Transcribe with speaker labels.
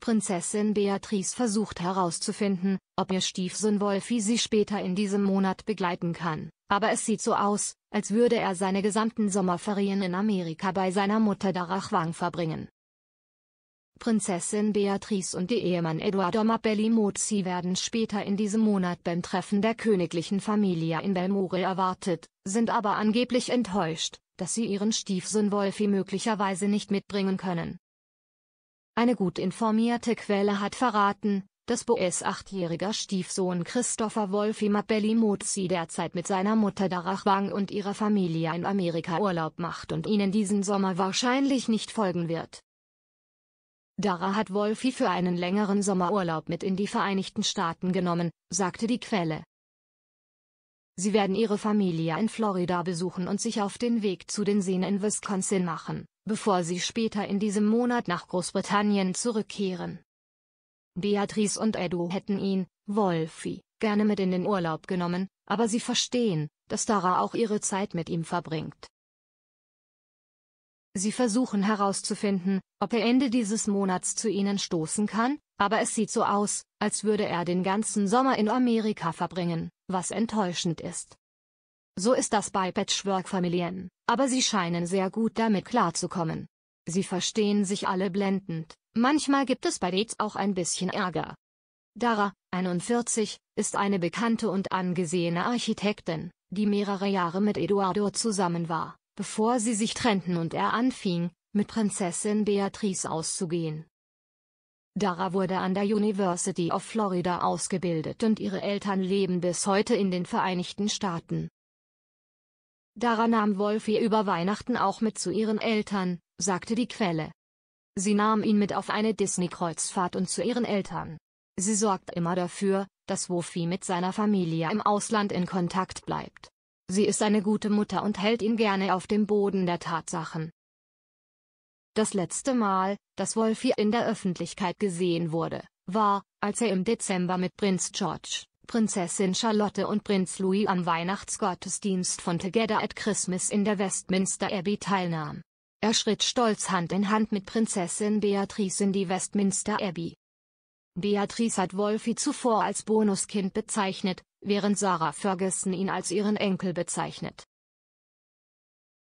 Speaker 1: Prinzessin Beatrice versucht herauszufinden, ob ihr Stiefsohn Wolfi sie später in diesem Monat begleiten kann, aber es sieht so aus, als würde er seine gesamten Sommerferien in Amerika bei seiner Mutter Darachwang verbringen. Prinzessin Beatrice und ihr Ehemann Eduardo Mappelli Mozzi werden später in diesem Monat beim Treffen der königlichen Familie in Belmore erwartet, sind aber angeblich enttäuscht, dass sie ihren Stiefsohn Wolfi möglicherweise nicht mitbringen können. Eine gut informierte Quelle hat verraten, dass Boes achtjähriger Stiefsohn Christopher Wolfi Mappelli Mozzi derzeit mit seiner Mutter Darachwang und ihrer Familie in Amerika Urlaub macht und ihnen diesen Sommer wahrscheinlich nicht folgen wird. Dara hat Wolfi für einen längeren Sommerurlaub mit in die Vereinigten Staaten genommen, sagte die Quelle. Sie werden ihre Familie in Florida besuchen und sich auf den Weg zu den Seen in Wisconsin machen, bevor sie später in diesem Monat nach Großbritannien zurückkehren. Beatrice und Edu hätten ihn, Wolfi, gerne mit in den Urlaub genommen, aber sie verstehen, dass Dara auch ihre Zeit mit ihm verbringt. Sie versuchen herauszufinden, ob er Ende dieses Monats zu ihnen stoßen kann, aber es sieht so aus, als würde er den ganzen Sommer in Amerika verbringen, was enttäuschend ist. So ist das bei Patchwork-Familien, aber sie scheinen sehr gut damit klarzukommen. Sie verstehen sich alle blendend, manchmal gibt es bei Dates auch ein bisschen Ärger. Dara, 41, ist eine bekannte und angesehene Architektin, die mehrere Jahre mit Eduardo zusammen war, bevor sie sich trennten und er anfing, mit Prinzessin Beatrice auszugehen. Dara wurde an der University of Florida ausgebildet und ihre Eltern leben bis heute in den Vereinigten Staaten. Daran nahm Wolfi über Weihnachten auch mit zu ihren Eltern, sagte die Quelle. Sie nahm ihn mit auf eine Disney-Kreuzfahrt und zu ihren Eltern. Sie sorgt immer dafür, dass Wolfi mit seiner Familie im Ausland in Kontakt bleibt. Sie ist eine gute Mutter und hält ihn gerne auf dem Boden der Tatsachen. Das letzte Mal, dass Wolfi in der Öffentlichkeit gesehen wurde, war, als er im Dezember mit Prinz George Prinzessin Charlotte und Prinz Louis am Weihnachtsgottesdienst von Together at Christmas in der Westminster Abbey teilnahm. Er schritt stolz Hand in Hand mit Prinzessin Beatrice in die Westminster Abbey. Beatrice hat Wolfie zuvor als Bonuskind bezeichnet, während Sarah Ferguson ihn als ihren Enkel bezeichnet.